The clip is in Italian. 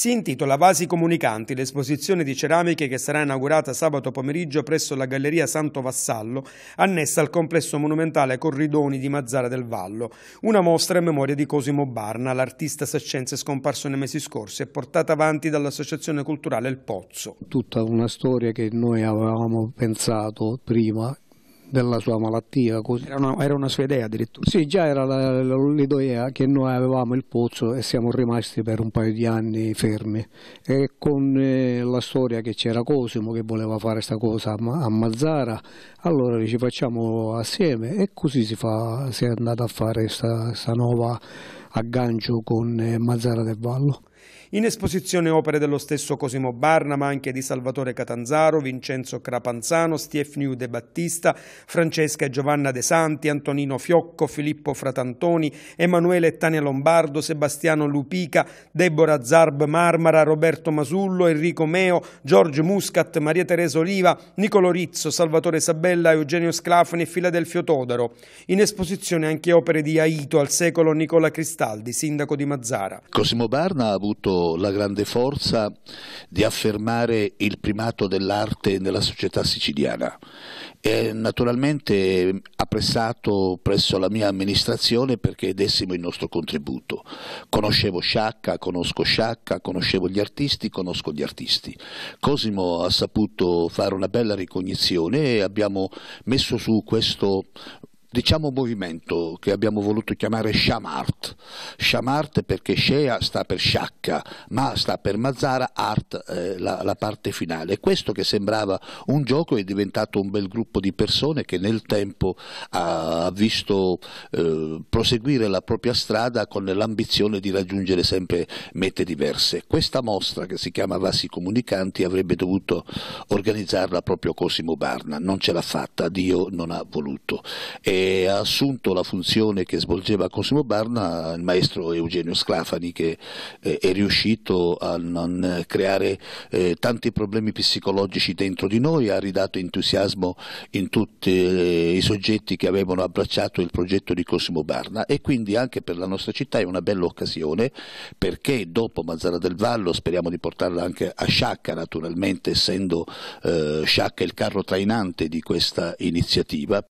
Si intitola Vasi Comunicanti l'esposizione di ceramiche che sarà inaugurata sabato pomeriggio presso la Galleria Santo Vassallo, annessa al complesso monumentale Corridoni di Mazzara del Vallo. Una mostra in memoria di Cosimo Barna, l'artista saccense scomparso nei mesi scorsi e portata avanti dall'Associazione Culturale Il Pozzo. Tutta una storia che noi avevamo pensato prima della sua malattia, era una, era una sua idea addirittura. Sì, già era l'idea che noi avevamo il pozzo e siamo rimasti per un paio di anni fermi e con eh, la storia che c'era Cosimo che voleva fare questa cosa a, a Mazzara, allora ci facciamo assieme e così si, fa, si è andata a fare questa nuova aggancio con eh, Mazzara del Vallo. In esposizione opere dello stesso Cosimo Barna, ma anche di Salvatore Catanzaro, Vincenzo Crapanzano, Stefniu De Battista, Francesca e Giovanna De Santi, Antonino Fiocco, Filippo Fratantoni, Emanuele e Tania Lombardo, Sebastiano Lupica, Deborah Zarb Marmara, Roberto Masullo, Enrico Meo, Giorgio Muscat, Maria Teresa Oliva, Nicolo Rizzo, Salvatore Sabella, Eugenio Sclafani e Filadelfio Todaro. In esposizione anche opere di Aito al secolo Nicola Cristaldi, sindaco di Mazzara. Cosimo Barna ha avuto la grande forza di affermare il primato dell'arte nella società siciliana. E naturalmente apprezzato presso la mia amministrazione perché dessimo il nostro contributo. Conoscevo Sciacca, conosco Sciacca, conoscevo gli artisti, conosco gli artisti. Cosimo ha saputo fare una bella ricognizione e abbiamo messo su questo diciamo movimento che abbiamo voluto chiamare Shamart. Shamart perché Shea sta per sciacca, ma sta per Mazzara, Art eh, la, la, parte finale. Questo che sembrava un gioco è diventato un bel gruppo di persone che nel tempo ha visto eh, proseguire la propria strada con l'ambizione di raggiungere sempre mete diverse. Questa mostra che si chiama Vassi Comunicanti avrebbe dovuto organizzarla proprio Cosimo Barna, non ce l'ha fatta, Dio non ha voluto. E ha assunto la funzione che svolgeva Cosimo Barna il maestro Eugenio Sclafani che eh, è riuscito a non creare eh, tanti problemi psicologici dentro di noi, ha ridato entusiasmo in tutti eh, i soggetti che avevano abbracciato il progetto di Cosimo Barna e quindi anche per la nostra città è una bella occasione perché dopo Mazzara del Vallo speriamo di portarla anche a Sciacca naturalmente essendo eh, Sciacca il carro trainante di questa iniziativa